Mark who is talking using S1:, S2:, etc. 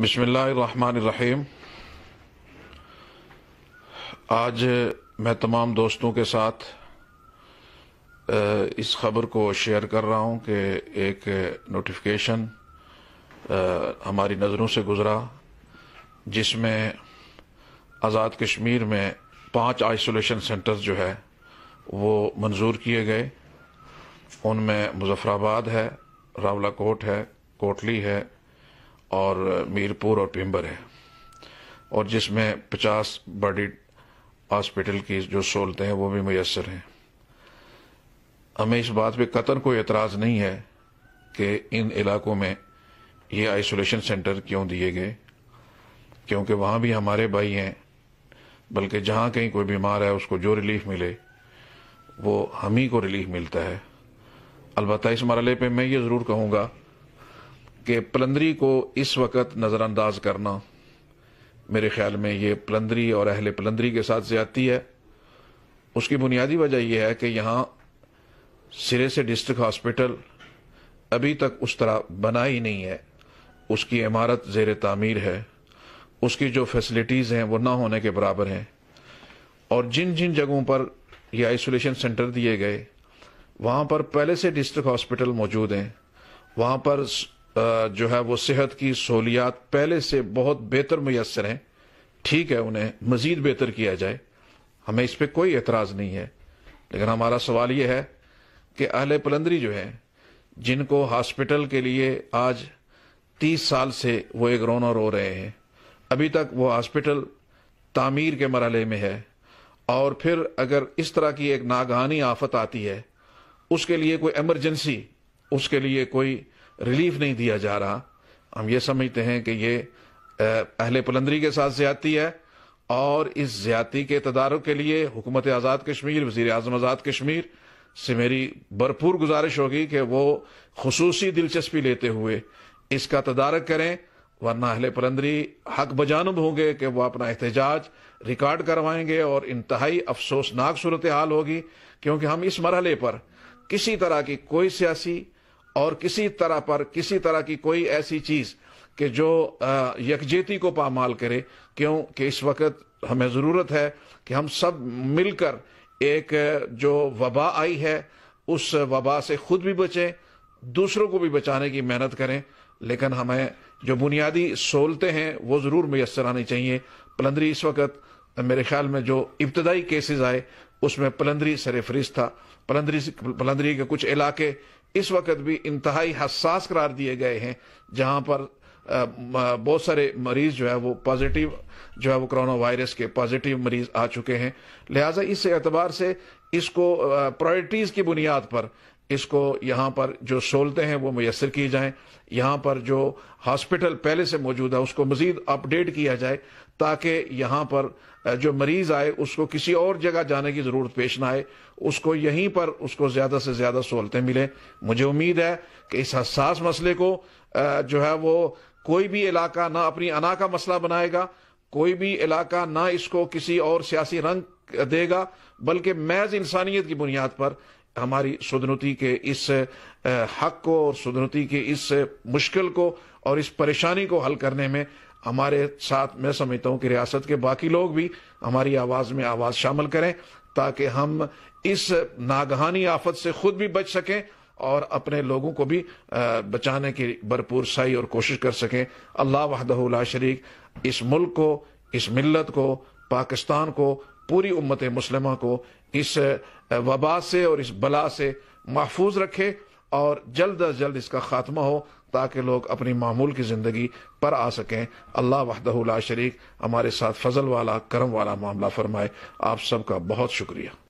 S1: बिसमीम आज मैं तमाम दोस्तों के साथ इस खबर को शेयर कर रहा हूं कि एक नोटिफिकेशन हमारी नज़रों से गुज़रा जिसमें आज़ाद कश्मीर में पांच आइसोलेशन सेंटर्स जो है वो मंजूर किए गए उनमें मुजफ्फराबाद है रावला कोट है कोटली है और मीरपुर और पेम्बर है और जिसमें 50 बड़ी हॉस्पिटल की जो सहूलतें हैं वो भी मैसर हैं हमें इस बात पे कतर कोई एतराज़ नहीं है कि इन इलाकों में ये आइसोलेशन सेंटर क्यों दिए गए क्योंकि वहाँ भी हमारे भाई हैं बल्कि जहाँ कहीं कोई बीमार है उसको जो रिलीफ मिले वो हम ही को रिलीफ मिलता है अलबत्त इस मरल पे मैं ये ज़रूर कहूँगा कि पलंदरी को इस वक्त नज़रअंदाज करना मेरे ख्याल में ये पलंदरी और अहल पलंदरी के साथ ज्यादती है उसकी बुनियादी वजह यह है कि यहाँ सिरे से डिस्ट्रिक्ट हॉस्पिटल अभी तक उस तरह बना ही नहीं है उसकी इमारत जेर तामीर है उसकी जो फैसिलिटीज़ हैं वो ना होने के बराबर हैं और जिन जिन जगहों पर ये आइसोलेशन सेंटर दिए गए वहाँ पर पहले से डिस्ट्रिक्ट हॉस्पिटल मौजूद हैं वहाँ पर जो है वो सेहत की सहूलियात पहले से बहुत बेहतर मैसर हैं ठीक है उन्हें मजीद बेहतर किया जाए हमें इस पर कोई एतराज़ नहीं है लेकिन हमारा सवाल यह है कि अहल पलंदरी जो है जिनको हॉस्पिटल के लिए आज तीस साल से वो एक रोना रो रहे हैं अभी तक वो हॉस्पिटल तामीर के मरहले में है और फिर अगर इस तरह की एक नागहानी आफत आती है उसके लिए कोई एमरजेंसी उसके लिए कोई रिलीफ नहीं दिया जा रहा हम ये समझते हैं कि ये अहले पलंदरी के साथ ज्यादती है और इस ज्यादती के तदारों के लिए हुकूमत आज़ाद कश्मीर वजीर आजम आज़ाद कश्मीर से मेरी भरपूर गुजारिश होगी कि वो खसूसी दिलचस्पी लेते हुए इसका तदारक करें वरना अहले पलंदरी हक बजानब होंगे कि वह अपना एहतजाज रिकॉर्ड करवाएंगे और इंतहाई अफसोसनाक सूरत हाल होगी क्योंकि हम इस मरहले पर किसी तरह की कोई सियासी और किसी तरह पर किसी तरह की कोई ऐसी चीज कि जो यकजेती को पामाल करे क्यों कि इस वक्त हमें ज़रूरत है कि हम सब मिलकर एक जो वबा आई है उस वबा से खुद भी बचें दूसरों को भी बचाने की मेहनत करें लेकिन हमें जो बुनियादी सहूलतें हैं वो ज़रूर मैसर आनी चाहिए पलंदरी इस वक्त मेरे ख्याल में जो इब्तदाई केसेस आए उसमें पलंदरी सरफरिस्त था पलंदरी पलंदरी के कुछ इलाके इस वक्त भी इंतहाई हसास करार दिए गए हैं जहाँ पर बहुत सारे मरीज जो है वो पॉजिटिव जो है वो कोरोना वायरस के पॉजिटिव मरीज आ चुके हैं लिहाजा इस एतबार से इसको प्रायोरिटीज़ की बुनियाद पर इसको यहां पर जो सोलते हैं वो मैसर की जाए यहां पर जो हॉस्पिटल पहले से मौजूद है उसको मजीद अपडेट किया जाए ताकि यहां पर जो मरीज आए उसको किसी और जगह जाने की जरूरत पेश ना आए उसको यहीं पर उसको ज्यादा से ज्यादा सहूलतें मिले मुझे उम्मीद है कि इस हसास मसले को जो है वो कोई भी इलाका ना अपनी अना का मसला बनाएगा कोई भी इलाका ना इसको किसी और सियासी रंग देगा बल्कि मैज इंसानियत की बुनियाद पर हमारी सुदनती के इस हक को और सुदनती के इस मुश्किल को और इस परेशानी को हल करने में हमारे साथ मैं समझता हूँ कि रियासत के बाकी लोग भी हमारी आवाज़ में आवाज़ शामिल करें ताकि हम इस नागहानी आफत से खुद भी बच सकें और अपने लोगों को भी बचाने की भरपूर सही और कोशिश कर सकें अल्लाह वहदरीक शरीक इस मुल्क को इस मिलत को पाकिस्तान को पूरी उम्मत मुसलमा को इस वबा से और इस बला से महफूज रखे और जल्द अज जल्द इसका खात्मा हो ताकि लोग अपनी मामूल की ज़िंदगी पर आ सकें अल्लाह वहद शरीक हमारे साथ फजल वाला करम वाला मामला फरमाए आप सबका बहुत शुक्रिया